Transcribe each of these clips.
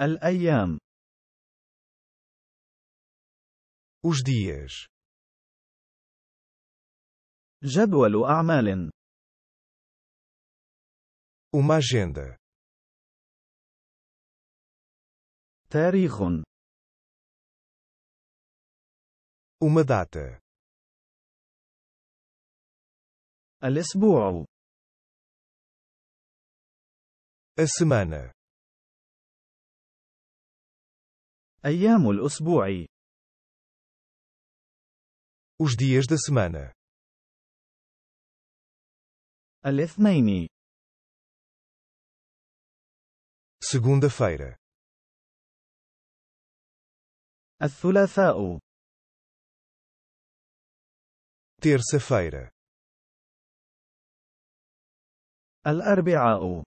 الأيام Os dias. جدول أعمال. Uma agenda. تاريخ. Uma data. الأسبوع. A semana. أيام الأسبوع. Os dias da semana. الاثنين. Segunda-feira. الثلاثاء. Terça-feira. الأربعاء.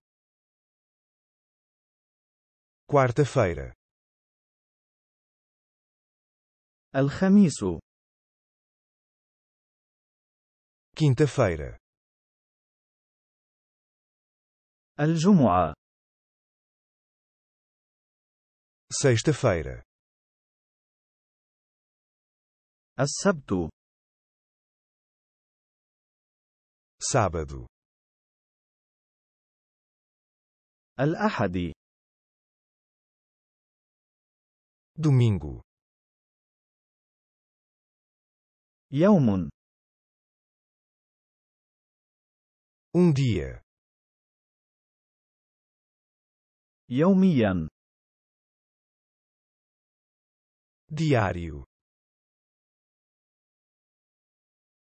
Quarta-feira. الخميس quinta-feira الجمعة sexta-feira السبت sábado الأحد domingo Yawmun. É um dia. Yawmiyan. É Diário.